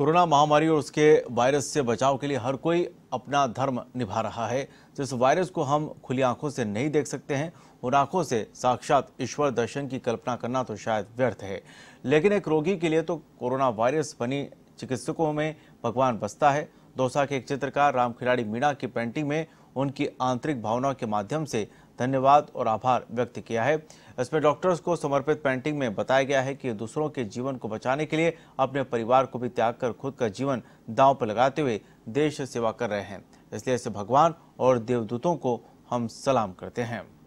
corona महामारी और उसके वायरस से बचाव के लिए हर कोई अपना धर्म निभा रहा है जिस तो वायरस को हम खुली आंखों से नहीं देख सकते हैं उन आंखों से साक्षात ईश्वर दर्शन की कल्पना करना तो शायद व्यर्थ है लेकिन एक रोगी के लिए तो कोरोना वायरस बनी चिकित्सकों में भगवान बसता है दौसा के एक चित्रकार राम खिलाड़ी मीणा की पेंटिंग में उनकी आंतरिक भावनाओं के माध्यम से धन्यवाद और आभार व्यक्त किया है इसमें डॉक्टर्स को समर्पित पेंटिंग में बताया गया है कि दूसरों के जीवन को बचाने के लिए अपने परिवार को भी त्याग कर खुद का जीवन दांव पर लगाते हुए देश सेवा कर रहे हैं इसलिए ऐसे भगवान और देवदूतों को हम सलाम करते हैं